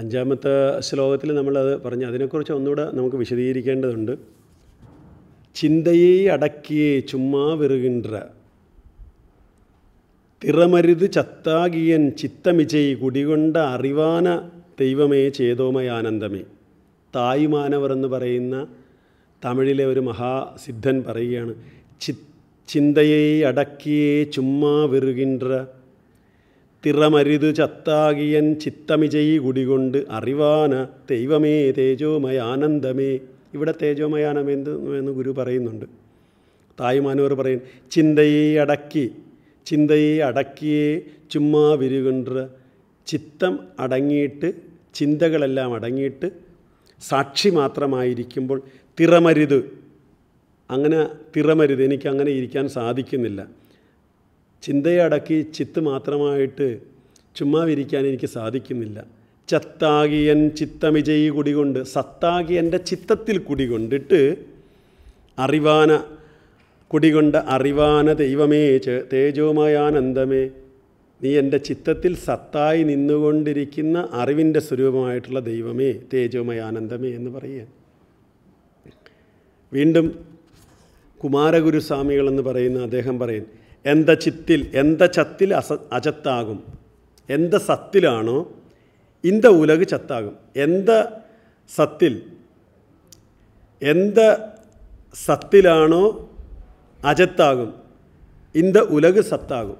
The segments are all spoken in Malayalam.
അഞ്ചാമത്തെ ശ്ലോകത്തിൽ നമ്മളത് പറഞ്ഞു അതിനെക്കുറിച്ച് ഒന്നുകൂടെ നമുക്ക് വിശദീകരിക്കേണ്ടതുണ്ട് ചിന്തയെ അടക്കിയേ ചുമ്മാ വെറുകിன்ற തിറമരുത് ചത്താകിയൻ ചിത്തമിജയ് കുടികൊണ്ട അറിവാന ദൈവമേ ആനന്ദമേ തായുമാനവർ എന്ന് പറയുന്ന തമിഴിലെ ഒരു മഹാസിദ്ധൻ പറയുകയാണ് ചി ചിന്തയെ അടക്കിയേ ചുമ്മാ വെറുകിன்ற തിറമരുത് ചത്താകിയൻ ചിത്തമിജയി കുടികൊണ്ട് അറിവാന ദൈവമേ തേജോമയ ആനന്ദമേ ഇവിടെ തേജോമയാനം എന്ത് എന്ന് ഗുരു പറയുന്നുണ്ട് തായ്മാനൂർ പറയും ചിന്തയെ അടക്കി ചിന്തയെ അടക്കിയേ ചുമ്മാ വിരുകൊണ്ട് ചിത്തം അടങ്ങിയിട്ട് ചിന്തകളെല്ലാം അടങ്ങിയിട്ട് സാക്ഷി മാത്രമായിരിക്കുമ്പോൾ തിറമരുത് അങ്ങനെ തിറമരുത് എനിക്കങ്ങനെ ഇരിക്കാൻ സാധിക്കുന്നില്ല ചിന്തയെ അടക്കി ചിത്ത് മാത്രമായിട്ട് ചുമ്മാ വിരിക്കാൻ എനിക്ക് സാധിക്കുന്നില്ല ചത്താകിയൻ ചിത്തമിജയി കുടികൊണ്ട് സത്താകിയൻ്റെ ചിത്തത്തിൽ കുടികൊണ്ടിട്ട് അറിവാന കുടികൊണ്ട് അറിവാന ദൈവമേ തേജോമയാനന്ദമേ നീ എൻ്റെ ചിത്തത്തിൽ സത്തായി നിന്നുകൊണ്ടിരിക്കുന്ന അറിവിൻ്റെ സ്വരൂപമായിട്ടുള്ള ദൈവമേ തേജോമയാനന്ദമേ എന്ന് പറയുക വീണ്ടും കുമാരഗുരുസ്വാമികളെന്ന് പറയുന്ന അദ്ദേഹം പറയും എന്ത ചിത്തിൽ എന്ത ചത്തിൽ അസ അചത്താകും എന്ത സത്തിലാണോ ഇന്ത ഉലക് ചത്താകും എന്ത സത്തിൽ എന്ത സത്തിലാണോ അജത്താകും ഇന്ത ഉലക് സത്താകും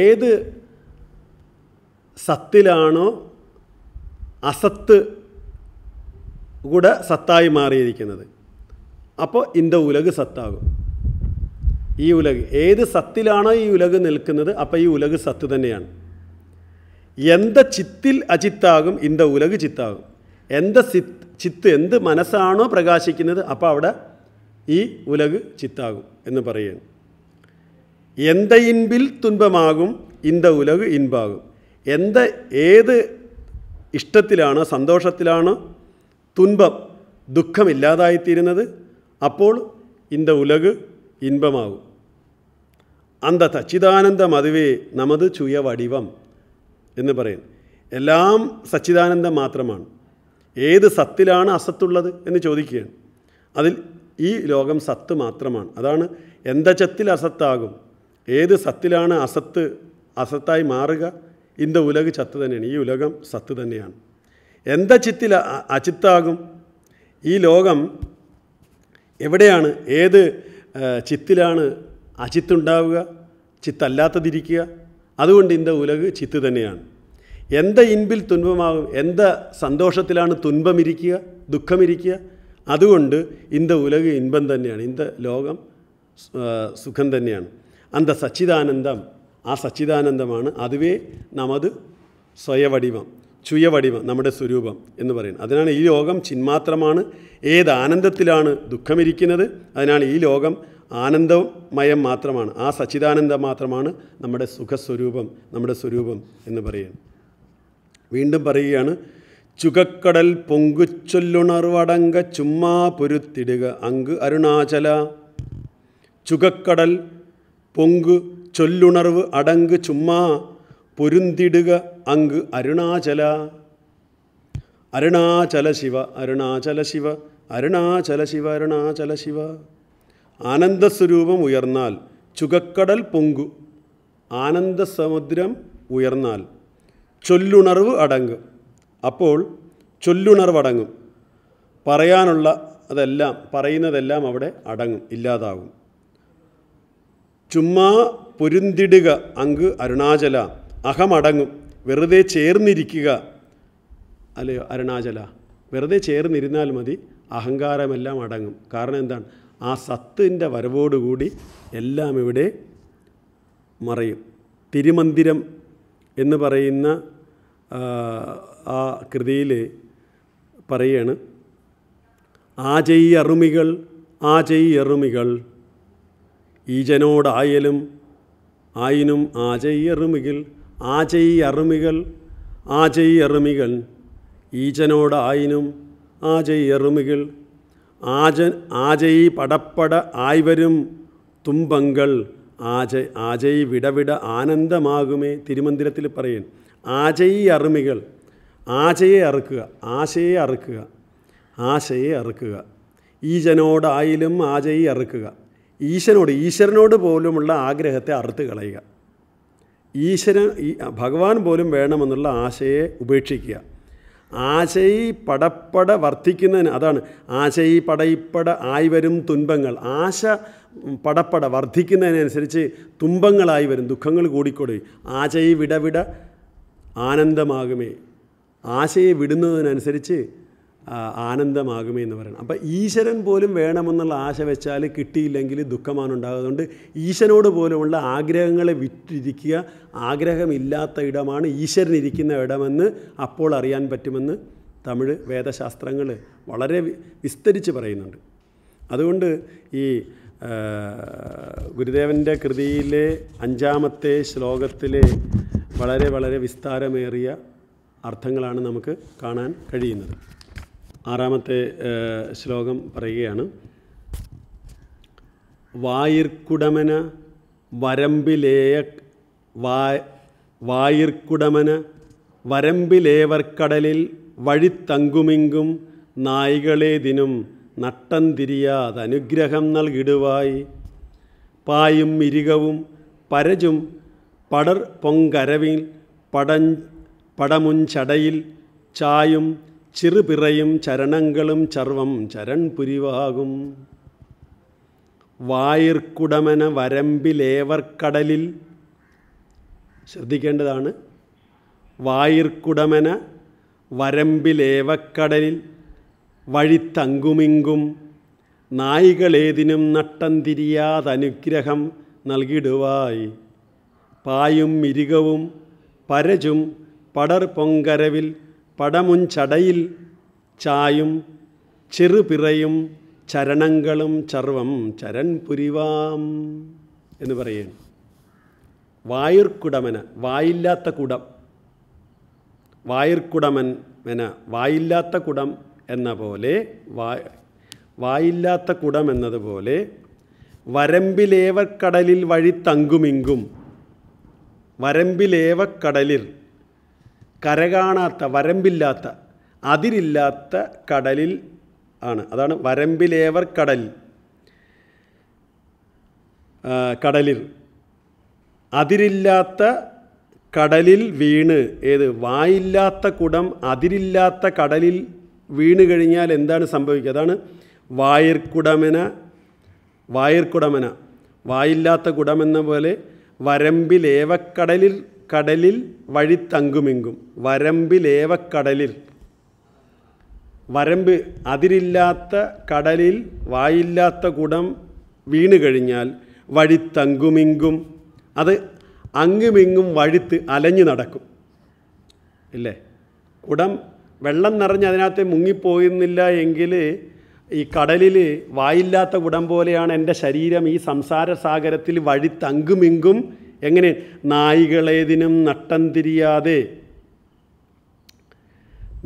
ഏത് സത്തിലാണോ അസത്ത് കൂടെ സത്തായി മാറിയിരിക്കുന്നത് അപ്പോൾ ഇന്ത ഉലക് സത്താകും ഈ ഉലക് ഏത് സത്തിലാണോ ഈ ഉലക് നിൽക്കുന്നത് അപ്പോൾ ഈ ഉലക് സത്ത് തന്നെയാണ് എന്ത ചിത്തിൽ അജിത്താകും ഇന്ത ഉലക് ചിത്താകും എന്ത സിത്ത് ചിത്ത് എന്ത് മനസ്സാണോ പ്രകാശിക്കുന്നത് അപ്പോൾ അവിടെ ഈ ഉലക് ചിത്താകും എന്ന് പറയുകയാണ് എന്ത ഇൻപിൽ തുൻപമാകും ഇന്ത ഉലക് ഇൻപാകും എന്ത ഏത് ഇഷ്ടത്തിലാണോ സന്തോഷത്തിലാണോ തുൻപം ദുഃഖമില്ലാതായിത്തീരുന്നത് അപ്പോൾ ഇന്ത ഉലക് இன்பமாகும் அந்த സച്ചിദാനന്ദം അതുവേ നമത് ചുയ വടിവം എന്ന് പറയും എല്ലാം സച്ചിദാനന്ദം മാത്രമാണ് ഏത് സത്തിലാണ് അസത്തുള്ളത് എന്ന് ചോദിക്കുകയാണ് അതിൽ ഈ ലോകം സത്ത് മാത്രമാണ് അതാണ് എന്തച്ചത്തിൽ അസത്താകും ഏത് സത്തിലാണ് അസത്ത് അസത്തായി മാറുക ഇന്ത ഉലക് ചത്ത് തന്നെയാണ് ഈ ഉലകം സത്ത് തന്നെയാണ് എന്താ ചിത്തിൽ അചിത്താകും ഈ ലോകം എവിടെയാണ് ഏത് ചിത്തിലാണ് അചിത്തുണ്ടാവുക ചിത്തല്ലാത്തതിരിക്കുക അതുകൊണ്ട് ഇന്ത ഉലക് ചിത്ത് തന്നെയാണ് എന്ത ഇൻപിൽ തുൻപമാകും എന്ത സന്തോഷത്തിലാണ് തുൻപമിരിക്കുക ദുഃഖമിരിക്കുക അതുകൊണ്ട് ഇന്ത ഉലക് ഇൻപം തന്നെയാണ് ഇന്ത ലോകം സുഖം തന്നെയാണ് അന്ത സച്ചിദാനന്ദം ആ സച്ചിദാനന്ദമാണ് അതുവേ നമത് സ്വയവടിവം ചുയവടിവ് നമ്മുടെ സ്വരൂപം എന്ന് പറയുന്നത് അതിനാണ് ഈ ലോകം ചിന്മാത്രമാണ് ഏത് ആനന്ദത്തിലാണ് ദുഃഖമിരിക്കുന്നത് അതിനാണ് ഈ ലോകം ആനന്ദമയം മാത്രമാണ് ആ സച്ചിദാനന്ദം മാത്രമാണ് നമ്മുടെ സുഖസ്വരൂപം നമ്മുടെ സ്വരൂപം എന്ന് പറയുന്നത് വീണ്ടും പറയുകയാണ് ചുകക്കടൽ പൊങ്കുച്ചൊല്ലുണർവടങ്ക ചുമ്മാ പൊരുത്തിടുക അങ്ക് അരുണാചല ചുകക്കടൽ പൊങ്കു ചൊല്ലുണർവ് അടങ്ക് ചുമ്മാ പൊരുന്തിടുക അങ്ക് അരുണാചല അരുണാചല ശിവ അരുണാചല ശിവ അരുണാചല ശിവ അരുണാചല ശിവ ആനന്ദസ്വരൂപം ഉയർന്നാൽ ചുകക്കടൽ പൊങ്കു ആനന്ദസമുദ്രം ഉയർന്നാൽ ചൊല്ലുണർവ് അടങ്ങും അപ്പോൾ ചൊല്ലുണർവ് അടങ്ങും പറയാനുള്ള അതെല്ലാം പറയുന്നതെല്ലാം അവിടെ അടങ്ങും ഇല്ലാതാകും ചുമ്മാ പൊരുന്തിടുക അങ്ക് അരുണാചല അഹമടങ്ങും വെറുതെ ചേർന്നിരിക്കുക അല്ലേ അരുണാചല വെറുതെ ചേർന്നിരുന്നാൽ മതി അഹങ്കാരമെല്ലാം അടങ്ങും കാരണം എന്താണ് ആ സത്തിൻ്റെ വരവോടുകൂടി എല്ലാം ഇവിടെ മറയും തിരുമന്ദിരം എന്ന് പറയുന്ന ആ കൃതിയിൽ പറയാണ് ആചെയ് അറുമികൾ ആചെയ് എറുമികൾ ഈജനോടായലും ആയിനും ആചെയ്യറുമികിൽ ആചൈ അറുമികൾ ആചൈ അറുമികൾ ഈജനോട് ആയിനും അറുമികൾ എറുമികൾ ആജ ആജൈ പടപ്പട ആയിവരും തുമ്പങ്കൾ ആജ ആജൈ വിടവിട ആനന്ദമാകുമേ തിരുമന്ദിരത്തിൽ പറയും ആജൈ അറുമികൾ ആചയെ അറുക്കുക ആശയെ അറുക്കുക ആശയെ അറുക്കുക ഈജനോടായാലും ആയിലും അറുക്കുക ഈശനോട് ഈശ്വരനോട് പോലുമുള്ള ആഗ്രഹത്തെ അറുത്ത് കളയുക ഈശ്വരൻ ഈ ഭഗവാൻ പോലും വേണമെന്നുള്ള ആശയെ ഉപേക്ഷിക്കുക ആശയി പടപ്പട വർദ്ധിക്കുന്നതിന് അതാണ് ആശയി പടയിപ്പട ആയി വരും തുൻപങ്ങൾ ആശ പടപ്പട വർദ്ധിക്കുന്നതിനനുസരിച്ച് തുമ്പങ്ങളായി വരും ദുഃഖങ്ങൾ കൂടിക്കൂടി ആശയി വിടവിട ആനന്ദമാകുമേ ആശയെ വിടുന്നതിനനുസരിച്ച് ആനന്ദമാകുമേ എന്ന് പറയണം അപ്പം ഈശ്വരൻ പോലും വേണമെന്നുള്ള ആശ വെച്ചാൽ കിട്ടിയില്ലെങ്കിൽ ദുഃഖമാണ് ഉണ്ടാകുന്നതുകൊണ്ട് ഈശ്വനോട് പോലുമുള്ള ആഗ്രഹങ്ങളെ വിറ്റിരിക്കുക ആഗ്രഹമില്ലാത്ത ഇടമാണ് ഈശ്വരൻ ഇരിക്കുന്ന ഇടമെന്ന് അപ്പോൾ അറിയാൻ പറ്റുമെന്ന് തമിഴ് വേദശാസ്ത്രങ്ങൾ വളരെ വിസ്തരിച്ച് പറയുന്നുണ്ട് അതുകൊണ്ട് ഈ ഗുരുദേവൻ്റെ കൃതിയിലെ അഞ്ചാമത്തെ ശ്ലോകത്തിലെ വളരെ വളരെ വിസ്താരമേറിയ അർത്ഥങ്ങളാണ് നമുക്ക് കാണാൻ കഴിയുന്നത് ആറാമത്തെ ശ്ലോകം പറയുകയാണ് വായിർക്കുടമന വരമ്പിലേയ വാ വായിർക്കുടമന വരമ്പിലേവർക്കടലിൽ വഴിത്തങ്കുമിങ്കും നായികളേതിനും നട്ടം തിരിയാതനുഗ്രഹം നൽകിടുവായി പായും ഇരികവും പരജും പടർ പൊങ്കരവിൽ പടം പടമുഞ്ചടയിൽ ചായും ചെറുപിറയും ചരണങ്ങളും ചർവം ചരൺ പുരിവാകും വായിർക്കുടമന വരമ്പിലേവർക്കടലിൽ ശ്രദ്ധിക്കേണ്ടതാണ് വായിർക്കുടമന വരമ്പിലേവക്കടലിൽ വഴിത്തങ്കുമിങ്കും നായികളേതിനും നട്ടംതിരിയാതനുഗ്രഹം നൽകിടുവായി പായും മിരുകവും പരജും പടർ പൊങ്കരവിൽ പടമുഞ്ചടയിൽ ചായും ചെറുപിറയും ചരണങ്ങളും ചർവം ചരൺ പുരിവാം എന്ന് പറയുന്നു വായുർക്കുടമന വായില്ലാത്ത കുടം വായുർക്കുടമൻ മെന വായില്ലാത്ത കുടം എന്ന പോലെ വായ വായില്ലാത്ത കുടം എന്നതുപോലെ വരമ്പിലേവക്കടലിൽ വഴി തങ്കുമിങ്കും വരമ്പിലേവക്കടലിൽ കരകാണാത്ത വരമ്പില്ലാത്ത അതിരില്ലാത്ത കടലിൽ ആണ് അതാണ് വരമ്പിലേവർ കടൽ കടലിൽ അതിരില്ലാത്ത കടലിൽ വീണ് ഏത് വായില്ലാത്ത കുടം അതിരില്ലാത്ത കടലിൽ വീണ് കഴിഞ്ഞാൽ എന്താണ് സംഭവിക്കുക അതാണ് വായർക്കുടമന വായർക്കുടമന വായില്ലാത്ത കുടമെന്ന പോലെ വരമ്പിലേവക്കടലിൽ കടലിൽ വഴിത്തങ്കുമിങ്കും വരമ്പിലേവക്കടലിൽ വരമ്പ് അതിരില്ലാത്ത കടലിൽ വായില്ലാത്ത കുടം വീണ് കഴിഞ്ഞാൽ വഴിത്തങ്കുമിങ്കും അത് അങ്ങുമിങ്ങും വഴുത്ത് അലഞ്ഞു നടക്കും ഇല്ലേ കുടം വെള്ളം നിറഞ്ഞ് അതിനകത്ത് മുങ്ങിപ്പോയിരുന്നില്ല എങ്കിൽ ഈ കടലിൽ വായില്ലാത്ത കുടം പോലെയാണ് എൻ്റെ ശരീരം ഈ സംസാര സാഗരത്തിൽ വഴുത്തങ്കുമിങ്കും എങ്ങനെ നായികളേതിനും നട്ടം തിരിയാതെ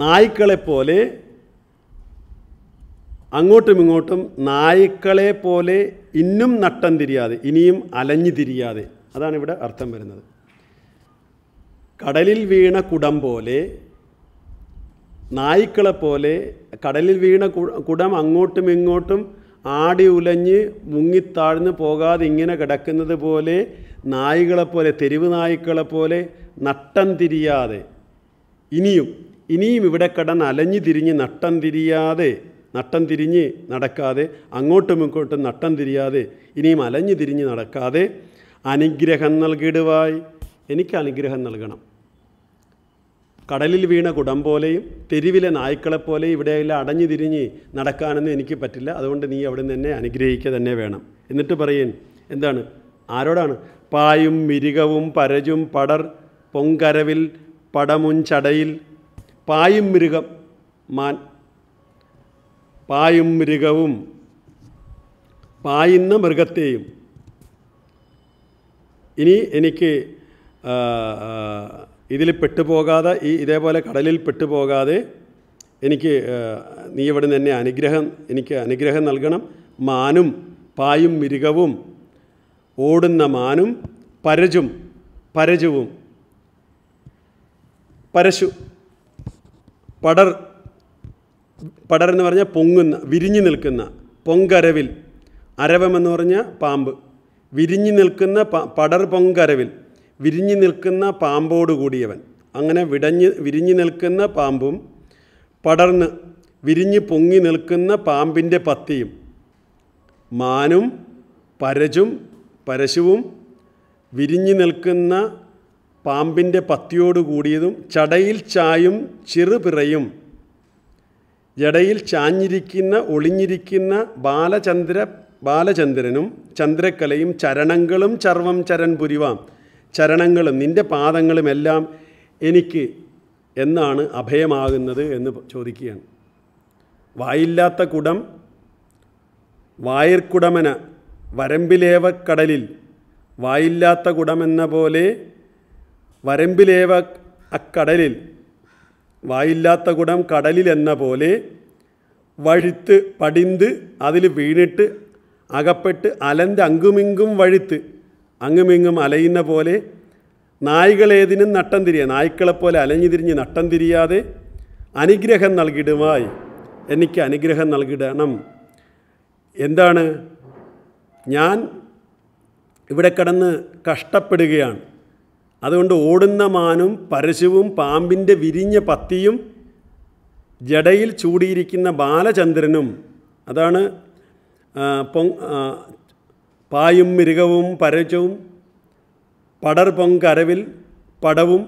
നായ്ക്കളെപ്പോലെ അങ്ങോട്ടും ഇങ്ങോട്ടും നായ്ക്കളെ പോലെ ഇന്നും നട്ടം തിരിയാതെ ഇനിയും അലഞ്ഞു തിരിയാതെ അതാണ് ഇവിടെ അർത്ഥം വരുന്നത് കടലിൽ വീണ കുടം പോലെ നായ്ക്കളെ പോലെ കടലിൽ വീണ കുടം അങ്ങോട്ടും ഇങ്ങോട്ടും ആടി ഉലഞ്ഞ് മുങ്ങിത്താഴ്ന്നു പോകാതെ ഇങ്ങനെ കിടക്കുന്നത് പോലെ നായ്കളെപ്പോലെ തെരുവ് നായ്ക്കളെപ്പോലെ നട്ടം തിരിയാതെ ഇനിയും ഇനിയും ഇവിടെ കിടന്ന് അലഞ്ഞു തിരിഞ്ഞ് നട്ടം തിരിയാതെ നട്ടം തിരിഞ്ഞ് നടക്കാതെ അങ്ങോട്ടും ഇങ്ങോട്ടും നട്ടം തിരിയാതെ ഇനിയും അലഞ്ഞു തിരിഞ്ഞ് നടക്കാതെ അനുഗ്രഹം നൽകിയിടുവായി എനിക്ക് അനുഗ്രഹം നൽകണം കടലിൽ വീണ കുടം പോലെയും തെരുവിലെ നായ്ക്കളെപ്പോലെയും ഇവിടെയെല്ലാം അടഞ്ഞു തിരിഞ്ഞ് നടക്കാനൊന്നും എനിക്ക് പറ്റില്ല അതുകൊണ്ട് നീ അവിടെ നിന്ന് എന്നെ അനുഗ്രഹിക്കുക തന്നെ വേണം എന്നിട്ട് പറയും എന്താണ് ആരോടാണ് പായും മിരുകവും പരജും പടർ പൊങ്കരവിൽ പടമുൻ ചടയിൽ പായും മൃഗം മാൻ പായും മൃഗവും പായുന്ന മൃഗത്തെയും ഇനി എനിക്ക് ഇതിൽ പെട്ടുപോകാതെ ഈ ഇതേപോലെ കടലിൽ പെട്ടുപോകാതെ എനിക്ക് നീ ഇവിടെ എന്നെ അനുഗ്രഹം എനിക്ക് അനുഗ്രഹം നൽകണം മാനും പായും മിരുകവും ഓടുന്ന മാനും പരജും പരജുവും പരശു പടർ പടർ എന്ന് പറഞ്ഞാൽ പൊങ്ങുന്ന വിരിഞ്ഞു നിൽക്കുന്ന പൊങ്കരവിൽ അരവമെന്ന് പറഞ്ഞാൽ പാമ്പ് വിരിഞ്ഞു നിൽക്കുന്ന പടർ പൊങ്കരവിൽ വിരിഞ്ഞു നിൽക്കുന്ന പാമ്പോട് കൂടിയവൻ അങ്ങനെ വിടഞ്ഞ് വിരിഞ്ഞു നിൽക്കുന്ന പാമ്പും പടർന്ന് വിരിഞ്ഞ് പൊങ്ങി നിൽക്കുന്ന പാമ്പിൻ്റെ പത്തിയും മാനും പരജും പരശുവും വിരിഞ്ഞു നിൽക്കുന്ന പാമ്പിൻ്റെ പത്തിയോട് കൂടിയതും ചടയിൽ ചായും ചെറുപിറയും ജടയിൽ ചാഞ്ഞിരിക്കുന്ന ഒളിഞ്ഞിരിക്കുന്ന ബാലചന്ദ്ര ബാലചന്ദ്രനും ചന്ദ്രക്കലയും ചരണങ്ങളും ചർവം ചരൺ പുരിവാം ചരണങ്ങളും നിൻ്റെ പാദങ്ങളും എല്ലാം എനിക്ക് എന്നാണ് അഭയമാകുന്നത് എന്ന് ചോദിക്കുകയാണ് വായില്ലാത്ത കുടം വായിർക്കുടമന വരമ്പിലേവക്കടലിൽ വായില്ലാത്ത കുടമെന്ന പോലെ വരമ്പിലേവ അക്കടലിൽ വായില്ലാത്ത കുടം കടലിൽ എന്ന പോലെ വഴുത്ത് പടിന്ത് അതിൽ വീണിട്ട് അകപ്പെട്ട് അലന്ത് അങ്കുമിങ്കും വഴുത്ത് അങ്ങുമിങ്ങും അലയുന്ന പോലെ നായ്കളേതിനും നട്ടം തിരിയ നായ്ക്കളെപ്പോലെ അലഞ്ഞു തിരിഞ്ഞ് നട്ടം തിരിയാതെ അനുഗ്രഹം നൽകിടുമായി എനിക്ക് അനുഗ്രഹം നൽകിടണം എന്താണ് ഞാൻ ഇവിടെ കിടന്ന് കഷ്ടപ്പെടുകയാണ് അതുകൊണ്ട് ഓടുന്ന മാനും പരശുവും പാമ്പിൻ്റെ വിരിഞ്ഞ പത്തിയും ജടയിൽ ചൂടിയിരിക്കുന്ന ബാലചന്ദ്രനും അതാണ് പായും മൃഗവും പരചവും പടർപൊങ്ക പടർപൊങ്കരവിൽ പടവും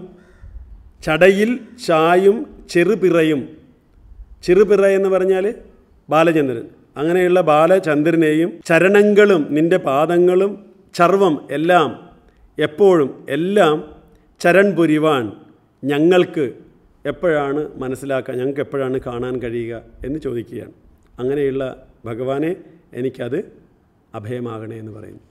ചടയിൽ ചായും ചെറുപിറയും ചെറുപിറ എന്ന് പറഞ്ഞാൽ ബാലചന്ദ്രൻ അങ്ങനെയുള്ള ബാലചന്ദ്രനെയും ചരണങ്ങളും നിൻ്റെ പാദങ്ങളും ചർവം എല്ലാം എപ്പോഴും എല്ലാം ചരൺ പുരിവാൻ ഞങ്ങൾക്ക് എപ്പോഴാണ് മനസ്സിലാക്കുക ഞങ്ങൾക്ക് എപ്പോഴാണ് കാണാൻ കഴിയുക എന്ന് ചോദിക്കുകയാണ് അങ്ങനെയുള്ള ഭഗവാനെ എനിക്കത് അഭയമാകണേ എന്ന് പറയുന്നു